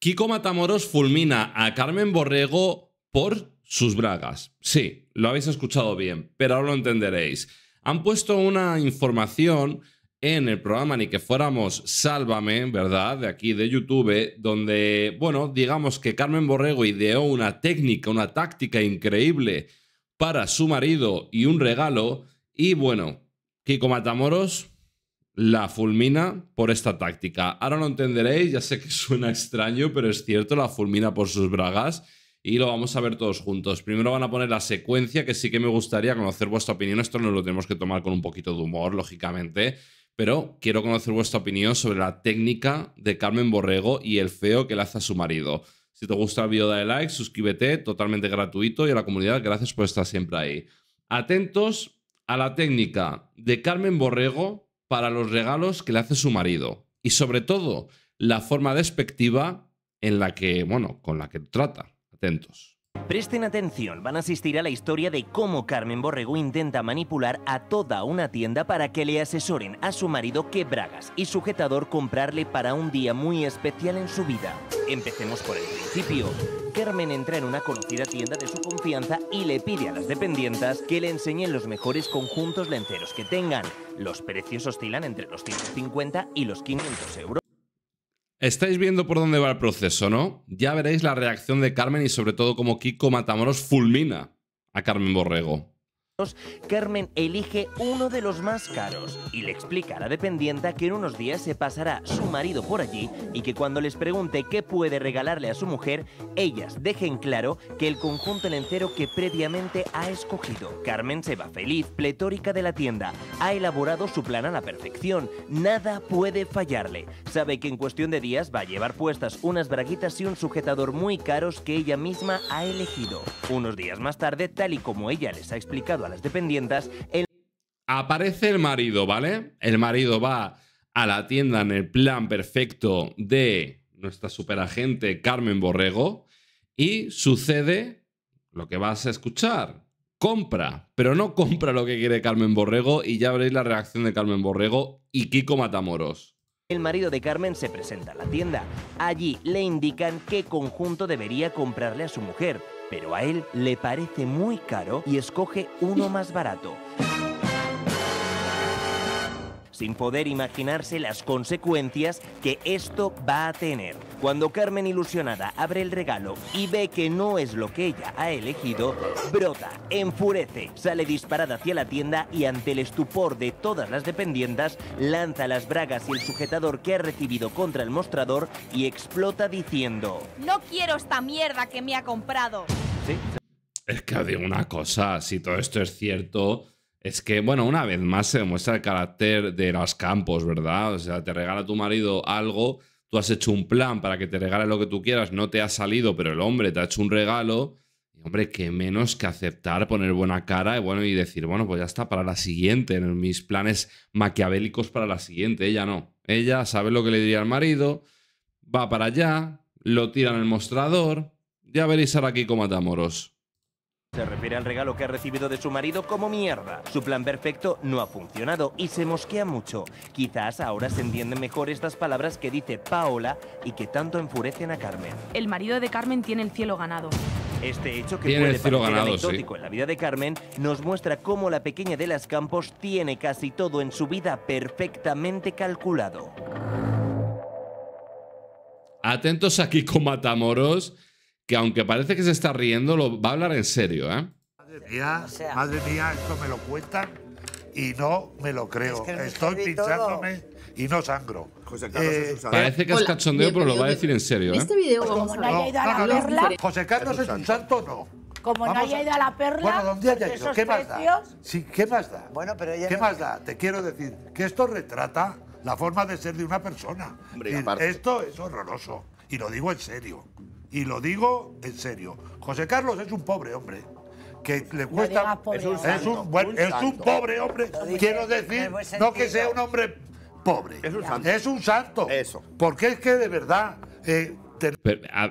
Kiko Matamoros fulmina a Carmen Borrego por sus bragas. Sí, lo habéis escuchado bien, pero ahora lo entenderéis. Han puesto una información en el programa Ni que fuéramos Sálvame, ¿verdad? De aquí, de YouTube, donde, bueno, digamos que Carmen Borrego ideó una técnica, una táctica increíble para su marido y un regalo. Y bueno, Kiko Matamoros la fulmina por esta táctica. Ahora lo entenderéis, ya sé que suena extraño, pero es cierto, la fulmina por sus bragas y lo vamos a ver todos juntos. Primero van a poner la secuencia, que sí que me gustaría conocer vuestra opinión. Esto nos lo tenemos que tomar con un poquito de humor, lógicamente, pero quiero conocer vuestra opinión sobre la técnica de Carmen Borrego y el feo que le hace a su marido. Si te gusta el video, dale like, suscríbete, totalmente gratuito y a la comunidad, gracias por estar siempre ahí. Atentos a la técnica de Carmen Borrego para los regalos que le hace su marido y sobre todo la forma despectiva en la que, bueno, con la que trata. Atentos. Presten atención, van a asistir a la historia de cómo Carmen Borrego intenta manipular a toda una tienda para que le asesoren a su marido que bragas y sujetador comprarle para un día muy especial en su vida. Empecemos por el principio. Carmen entra en una conocida tienda de su confianza y le pide a las dependientas que le enseñen los mejores conjuntos lenceros que tengan. Los precios oscilan entre los 150 y los 500 euros. Estáis viendo por dónde va el proceso, ¿no? Ya veréis la reacción de Carmen y sobre todo cómo Kiko Matamoros fulmina a Carmen Borrego. Carmen elige uno de los más caros y le explica a la dependienta que en unos días se pasará su marido por allí y que cuando les pregunte qué puede regalarle a su mujer, ellas dejen claro que el conjunto en que previamente ha escogido. Carmen se va feliz, pletórica de la tienda, ha elaborado su plan a la perfección, nada puede fallarle. Sabe que en cuestión de días va a llevar puestas unas braguitas y un sujetador muy caros que ella misma ha elegido. Unos días más tarde, tal y como ella les ha explicado a las dependientas. Aparece el marido, ¿vale? El marido va a la tienda en el plan perfecto de nuestra superagente Carmen Borrego y sucede lo que vas a escuchar. Compra, pero no compra lo que quiere Carmen Borrego y ya veréis la reacción de Carmen Borrego y Kiko Matamoros. El marido de Carmen se presenta a la tienda. Allí le indican qué conjunto debería comprarle a su mujer pero a él le parece muy caro y escoge uno más barato sin poder imaginarse las consecuencias que esto va a tener. Cuando Carmen ilusionada abre el regalo y ve que no es lo que ella ha elegido, brota, enfurece, sale disparada hacia la tienda y ante el estupor de todas las dependientes lanza las bragas y el sujetador que ha recibido contra el mostrador y explota diciendo... No quiero esta mierda que me ha comprado. Es que digo una cosa, si todo esto es cierto, es que, bueno, una vez más se demuestra el carácter de los campos, ¿verdad? O sea, te regala tu marido algo, tú has hecho un plan para que te regale lo que tú quieras, no te ha salido, pero el hombre te ha hecho un regalo. Y, hombre, qué menos que aceptar, poner buena cara y, bueno, y decir, bueno, pues ya está, para la siguiente, en mis planes maquiavélicos para la siguiente. Ella no. Ella sabe lo que le diría al marido, va para allá, lo tira en el mostrador, ya veréis ahora aquí cómo atamoros. Se refiere al regalo que ha recibido de su marido como mierda. Su plan perfecto no ha funcionado y se mosquea mucho. Quizás ahora se entienden mejor estas palabras que dice Paola y que tanto enfurecen a Carmen. El marido de Carmen tiene el cielo ganado. Este hecho que puede parecer ganado, anecdótico en la vida de Carmen nos muestra cómo la pequeña de las Campos tiene casi todo en su vida perfectamente calculado. Atentos aquí con Matamoros, que aunque parece que se está riendo, lo va a hablar en serio, ¿eh? Madre mía, madre mía, esto me lo cuentan y no me lo creo. Estoy pinchándome y no sangro. José Carlos eh, es Parece que es cachondeo, pero lo va a decir en serio. Este ¿eh? Este video como no, haya ido a la perla. José Carlos es un santo, no. Como no haya ido a la perla. Bueno, ¿dónde haya pues ido? ¿Qué más da? Sí, ¿qué más da? Bueno, pero ¿Qué más da? Te quiero decir que esto retrata la forma de ser de una persona. esto es horroroso. Y lo digo en serio. Y lo digo en serio. José Carlos es un pobre hombre que le cuesta es, un pobre hombre quiero decir no que sea un hombre pobre es un santo, eso porque es que de verdad eh,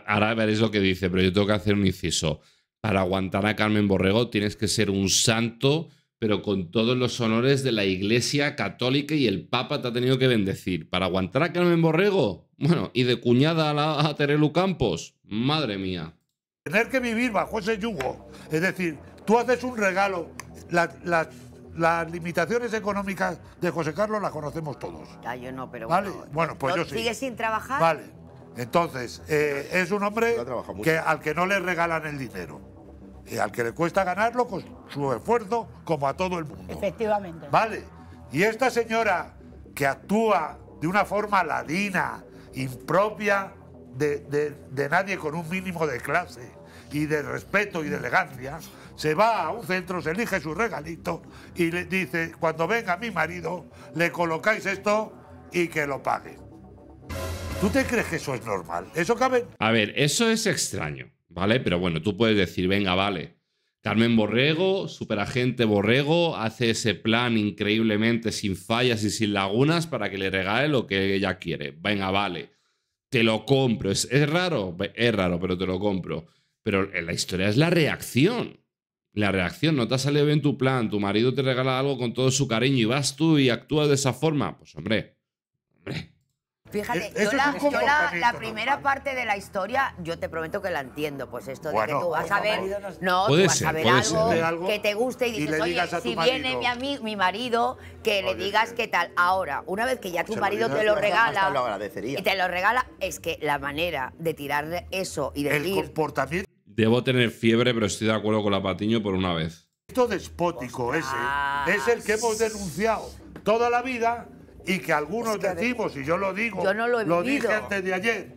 ahora veréis lo que dice pero yo tengo que hacer un inciso para aguantar a Carmen Borrego tienes que ser un santo pero con todos los honores de la Iglesia Católica y el Papa te ha tenido que bendecir. Para aguantar a Carmen Borrego, bueno, y de cuñada a, a Terelu Campos, Madre mía. Tener que vivir bajo ese yugo. Es decir, tú haces un regalo. las limitaciones económicas de José Carlos las conocemos todos. yo no, pero ¿Vale? bueno. pues ¿Sigue sin trabajar? Vale. Entonces, eh, es un hombre que, al que no le regalan el dinero. Y al que le cuesta ganarlo con su esfuerzo, como a todo el mundo. Efectivamente. Vale. Y esta señora que actúa de una forma ladina, impropia, de, nadie con un mínimo de clase y de respeto y de elegancia, se va a un centro, se elige su regalito y le dice, cuando venga mi marido, le colocáis esto y que lo pague. ¿Tú te crees que eso es normal? ¿Eso cabe? A ver, eso es extraño, ¿vale? Pero bueno, tú puedes decir, venga, vale. Carmen Borrego, superagente Borrego, hace ese plan increíblemente sin fallas y sin lagunas para que le regale lo que ella quiere. Venga, vale te lo compro. Es, raro, es raro, pero te lo compro. Pero la historia es la reacción. La reacción, no te ha salido bien tu plan, tu marido te regala algo con todo su cariño y vas tú y actúas de esa forma. Pues hombre, hombre, Fíjate, yo, la, primera parte de la historia, yo te prometo que la entiendo. Pues esto de que tú vas pues a ver, no, tú vas a ver algo, que te guste y dices, oye, si viene mi, mi, marido, que le digas qué tal. Ahora, una vez que ya tu marido te lo regala, y te lo regala, es que la manera de tirar eso y decir... El comportamiento... Debo tener fiebre, pero estoy de acuerdo con la Patiño por una vez. Esto despótico ese es el que hemos denunciado toda la vida y que algunos decimos, y yo lo digo, lo, dije antes de ayer,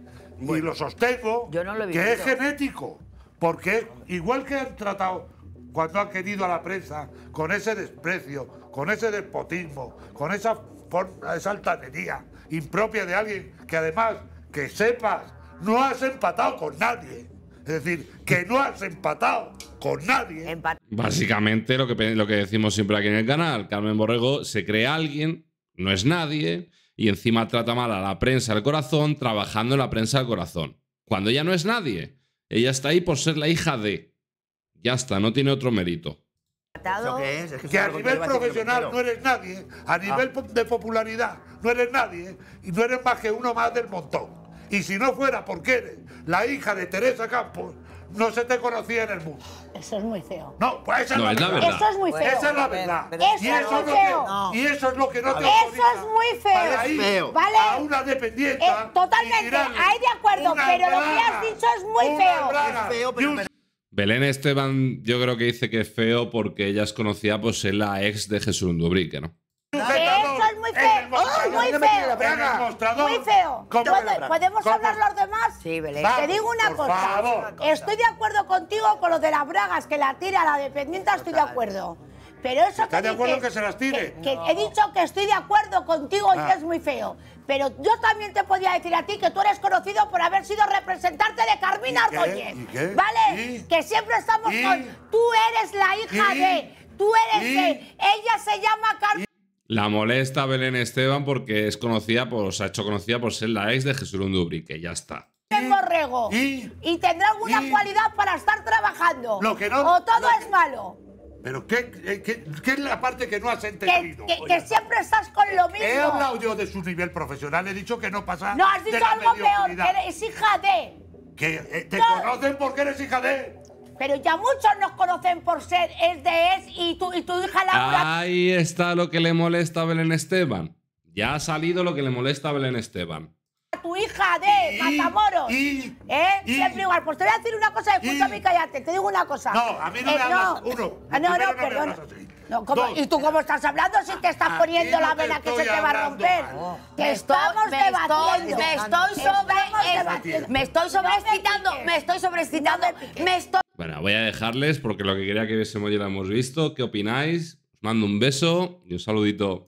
y lo sostengo, que es genético, porque igual que han tratado cuando han querido a la prensa con ese desprecio, con ese despotismo, con esa, forma, esa altanería impropia de alguien que además, que sepas, no has empatado con nadie. Es decir, que no has empatado con nadie. Básicamente lo que, lo que decimos siempre aquí en el canal, Carmen Borrego se cree alguien no es nadie y encima trata mal a la prensa del corazón trabajando en la prensa del corazón. Cuando ella no es nadie, ella está ahí por ser la hija de. Ya está, no tiene otro mérito. que, a nivel profesional no eres nadie, a ah. nivel de popularidad no eres nadie y no eres más que uno más del montón. Y si no fuera porque eres la hija de Teresa Campos, no se te conocía en el mundo. Eso es muy feo. No, pues esa es, la verdad. Eso es muy feo. Esa es la verdad. Eso y, eso es, muy feo. y eso es lo que no te Eso es muy feo. Para feo. ¿Vale? A una dependiente. Eh, totalmente, ahí de acuerdo, pero lo que has dicho es muy feo. es feo pero Belén Esteban, yo creo que dice que es feo porque ella es conocida pues, es la ex de Jesús Dubrique, ¿no? muy feo. Muy feo. ¿Podemos hablar los demás? Sí, Belén. Te digo una cosa. Estoy de acuerdo contigo con lo de las bragas, que la tira la dependiente, estoy de acuerdo. Pero eso ¿Estás de acuerdo que se las tire? He dicho que estoy de acuerdo contigo y ah. es muy feo. Pero yo también te podía decir a ti que tú eres conocido por haber sido representante de Carmina Argoñez. ¿Vale? Que siempre estamos con. Tú eres la hija de. Tú eres de. Ella se llama Carmina. La molesta Belén Esteban porque es conocida por, se ha hecho conocida por ser la ex de Jesús que ya está. Es borrego. ¿Y? y tendrá alguna cualidad para estar trabajando. Lo que no. O todo es malo. ¿Pero ¿qué, eh, qué, qué, es la parte que no has entendido? Que, siempre estás con lo mismo. He hablado yo de su nivel profesional, he dicho que no pasa. No, has dicho algo peor, que eres hija de. Que eh, te conocen porque eres hija de. Pero ya muchos nos conocen por ser es de es y tu, y tu hija la Ahí está lo que le molesta a Belén Esteban. Ya ha salido lo que le molesta a Belén Esteban A tu hija de Matamoros. ¿Eh? Y, Siempre igual. Pues te voy a decir una cosa, escúchame y cállate. Te digo una cosa. No, a mí no eh, me hablas. Uno. Ah, no, no, perdón. ¿Y tú cómo estás hablando si te estás poniendo la vena que se te va a romper? Ah, te estamos debatiendo. Me estoy sobre... Me estoy sobreestimando. Me estoy sobreestimando. Me estoy... Bueno, voy a dejarles porque lo que quería que viésemos ya lo hemos visto. ¿Qué opináis? Os mando un beso y un saludito.